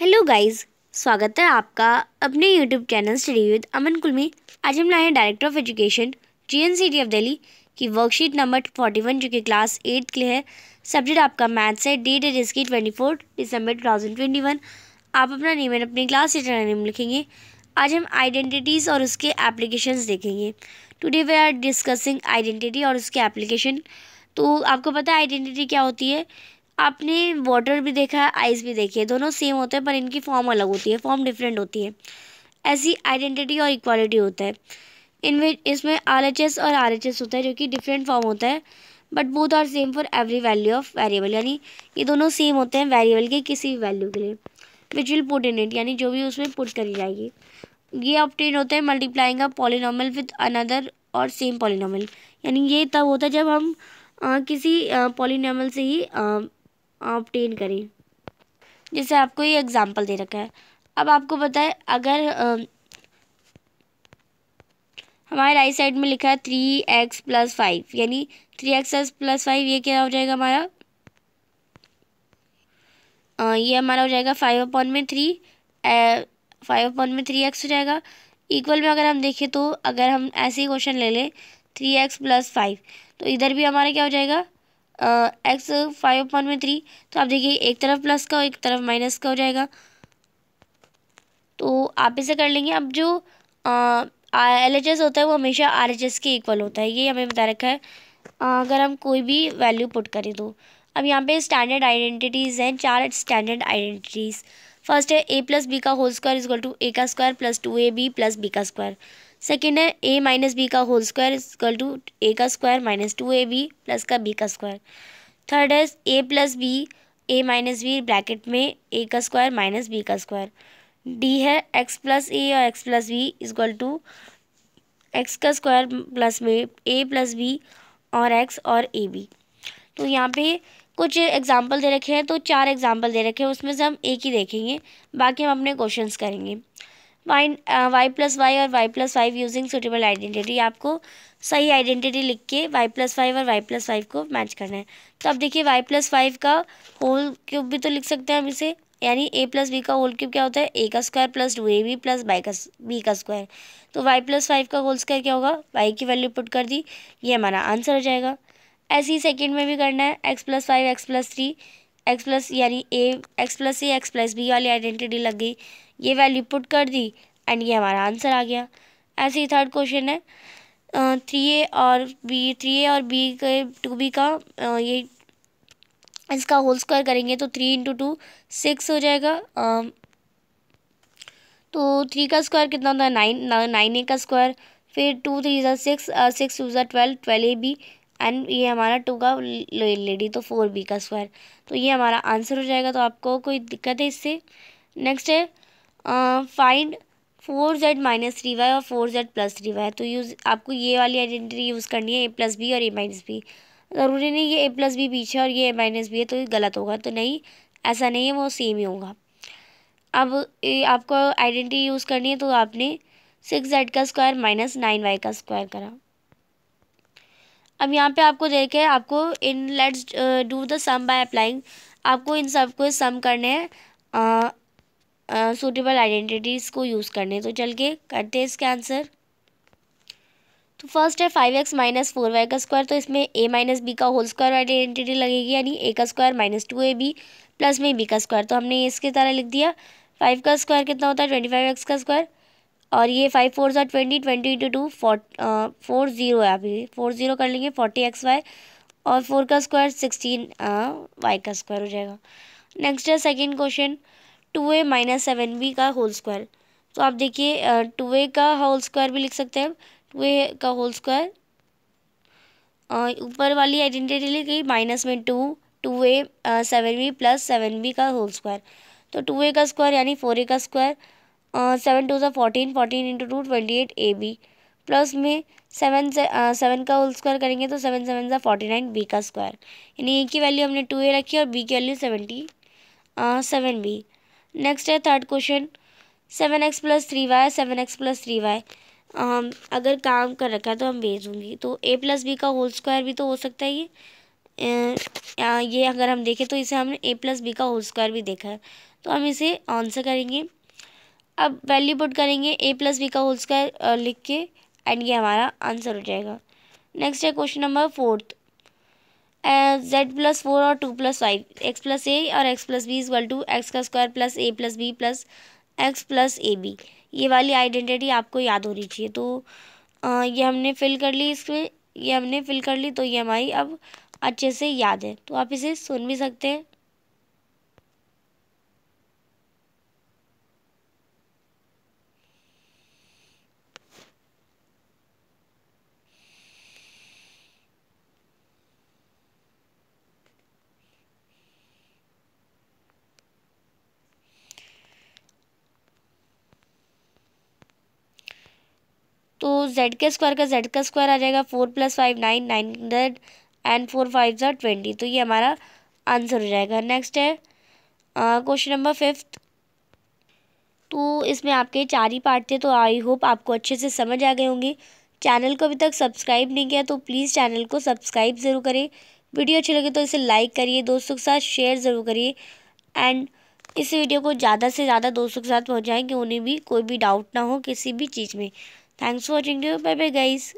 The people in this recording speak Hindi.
हेलो गाइस स्वागत है आपका अपने YouTube channel study with Aman Kulmi आज हम लाए director of education G N C T of Delhi की वर्कशीट नंबर फोर्टी वन जो कि क्लास एट्थ के लिए है सब्जेक्ट आपका मैथ्स है डेट है इसकी twenty four December two thousand twenty one आप अपना नेम एंड अपनी क्लास टीचर नेम लिखेंगे आज हम आइडेंटिटीज़ और उसके एप्लीकेशन देखेंगे today we are discussing identity और उसके एप्लीकेशन तो आपको पता है आइडेंटिटी क्या होती है आपने वाटर भी देखा है आइस भी देखी है दोनों सेम होते हैं पर इनकी फॉर्म अलग होती है फॉर्म डिफरेंट होती है ऐसी आइडेंटिटी और इक्वालिटी होता है इनमें इसमें आर एच एस और आर एच एस होता है जो कि डिफरेंट फॉर्म होता है but both are same for every value of variable यानी ये दोनों सेम होते हैं वेरिएबल के किसी भी वैल्यू के लिए which will put in it यानी जो भी उसमें पुट करी जाएगी ये ऑप्टेन होता है multiplying a polynomial with another और सेम पॉलिनॉमल यानी ये तब होता है जब हम आ, किसी पॉलिनॉमल से ही ऑप्टेन करें जैसे आपको ये एग्ज़ाम्पल दे रखा है अब आपको पता है अगर आ, हमारे राइट साइड में लिखा है थ्री एक्स प्लस फाइव यानी थ्री एक्स प्लस फाइव ये क्या हो जाएगा हमारा ये हमारा हो जाएगा फाइव अपॉन में थ्री फाइव अपॉन में थ्री एक्स हो जाएगा इक्वल में अगर हम देखें तो अगर हम ऐसे ही क्वेश्चन ले लें थ्री एक्स प्लस फाइव तो इधर भी हमारा क्या हो जाएगा एक्स फाइव अपॉन में थ्री तो आप देखिए एक तरफ प्लस का और एक तरफ माइनस का हो जाएगा तो आप इसे कर लेंगे अब जो एल एच एस होता है वो हमेशा आर एच एस के इक्वल होता है ये हमें बता रखा है अगर हम कोई भी वैल्यू पुट करें तो अब यहाँ पे स्टैंडर्ड आइडेंटिटीज़ हैं चार स्टैंडर्ड आइडेंटिटीज़ फर्स्ट है ए प्लस बी का whole square equal to A का square plus two A B plus B का स्क्वायर सेकेंड है ए माइनस बी का whole square equal to A का square minus two A B plus का बी का स्क्वायर थर्ड है A plus B A minus B bracket में ए का स्क्वायर माइनस बी का स्क्वायर डी है एक्स प्लस ए और X plus B equal to X का स्क्वायर प्लस में ए प्लस बी और एक्स और ए बी तो यहाँ पे कुछ एग्जाम्पल दे रखे हैं तो चार एग्जाम्पल दे रखे हैं उसमें से हम एक ही देखेंगे बाकी हम अपने क्वेश्चंस करेंगे वाइन वाई प्लस वाई और Y plus five using suitable identity आपको सही आइडेंटिटी लिख के वाई प्लस फाइव और वाई प्लस फाइव को मैच करना है तो अब देखिए वाई प्लस फाइव का होल क्यूब भी तो लिख सकते हैं हम इसे यानी ए प्लस बी का होल क्यूब क्या होता है ए का square plus two A B plus बाई का बी का स्क्वायर तो वाई प्लस फाइव का होल स्क्वायर क्या होगा वाई की वैल्यू पुट कर दी ये हमारा आंसर हो जाएगा ऐसे ही सेकेंड में भी करना है X plus five X plus three X plus यानी A X plus A X plus B वाली आइडेंटिटी लग गई ये वैल्यू पुट कर दी एंड ये हमारा आंसर आ गया ऐसे ही थर्ड क्वेश्चन है थ्री ए और बी थ्री ए और बी के टू बी का आ, ये इसका होल स्क्वायर करेंगे तो थ्री इंटू टू सिक्स हो जाएगा आ, तो थ्री का स्क्वायर कितना होता है नाइन नाइन ए का स्क्वायर फिर टू थ्री ज़ा सिक्स सिक्स टू ज़ा twelve twelve A B and ये हमारा टू का लेडी तो फोर बी का स्क्वायर तो ये हमारा आंसर हो जाएगा तो आपको कोई दिक्कत है इससे नेक्स्ट है find four Z minus three Y और four Z plus three Y तो यूज़ आपको ये वाली आइडेंटिटी यूज़ करनी है ए प्लस बी और ए माइनस बी ज़रूरी नहीं ये ए प्लस बी पीछे और ये ए माइनस बी है तो ये गलत होगा तो नहीं ऐसा नहीं है वो सेम ही होगा अब आपको आइडेंटिटी यूज़ करनी है तो आपने सिक्स जेड का स्क्वायर माइनस नाइन वाई का स्क्वायर करा अब यहाँ पे आपको देखे आपको इन let's do the sum by applying आपको इन सब को सम करने हैं सूटेबल uh, आइडेंटिटीज़ uh, को यूज़ करने तो चल के करते हैं इसके आंसर तो फर्स्ट है five X minus four Y का स्क्वायर तो इसमें ए माइनस बी का होल स्क्वायर आइडेंटिटी लगेगी यानी ए का square minus two A B plus में बी का स्क्वायर तो हमने इसके तरह लिख दिया फाइव का स्क्वायर कितना होता है ट्वेंटी फाइव एक्स का स्क्वायर और ये फाइव फोर सा twenty twenty into two four zero है अभी फोर ज़ीरो कर लेंगे फोर्टी एक्स वाई और फोर का स्क्वायर सिक्सटीन वाई का स्क्वायर हो जाएगा नेक्स्ट है second question two A minus seven B का होल स्क्वायर तो आप देखिए टू uh, ए का होल स्क्वायर भी लिख सकते हैं टू ए का होल स्क्वायर uh, ऊपर वाली आइडेंटिटी ली गई माइनस में two two A seven B plus seven B का होल स्क्वायर तो टू ए का स्क्वायर यानी फोर ए का स्क्वायर सेवन टू ज़ा fourteen fourteen into two twenty eight A B plus में सेवन से सेवन uh, का होल स्क्वायर करेंगे तो सेवन सेवन ज़ा फोर्टी नाइन बी का स्क्वायर यानी ए की वैल्यू हमने टू ए रखी और बी की value seventy seven B next है third question seven X plus three Y seven X plus three Y हम अगर काम कर रखा है तो हम भेजूँगी तो ए प्लस बी का होल स्क्वायर भी तो हो सकता है ये uh, uh, ये अगर हम देखें तो इसे हमने ए प्लस बी का होल स्क्वायर भी देखा है तो हम इसे आंसर करेंगे अब वैल्यू पुट करेंगे ए प्लस बी का होल स्क्वायर लिख के एंड ये हमारा आंसर हो जाएगा नेक्स्ट है question number fourth Z plus four और two plus five X plus A और X plus B equal to X का square plus A plus B plus X plus A B ये वाली आइडेंटिटी आपको याद होनी चाहिए तो आ, ये हमने फिल कर ली इसमें ये हमने फिल कर ली तो ये हमारी अब अच्छे से याद है तो आप इसे सुन भी सकते हैं तो जेड के स्क्वायर का जेड का स्क्वायर आ जाएगा four plus five nine nine hundred and four five जो ट्वेंटी तो ये हमारा आंसर हो जाएगा नेक्स्ट है क्वेश्चन नंबर फिफ्थ तो इसमें आपके चार ही पार्ट थे तो आई होप आपको अच्छे से समझ आ गए होंगे चैनल को अभी तक सब्सक्राइब नहीं किया तो प्लीज़ चैनल को सब्सक्राइब ज़रूर करें वीडियो अच्छी लगे तो इसे लाइक करिए दोस्तों के साथ शेयर ज़रूर करिए एंड इस वीडियो को ज़्यादा से ज़्यादा दोस्तों के साथ पहुँचाएँ कि उन्हें भी कोई भी डाउट ना हो किसी भी चीज़ में Thanks for watching. Bye bye guys.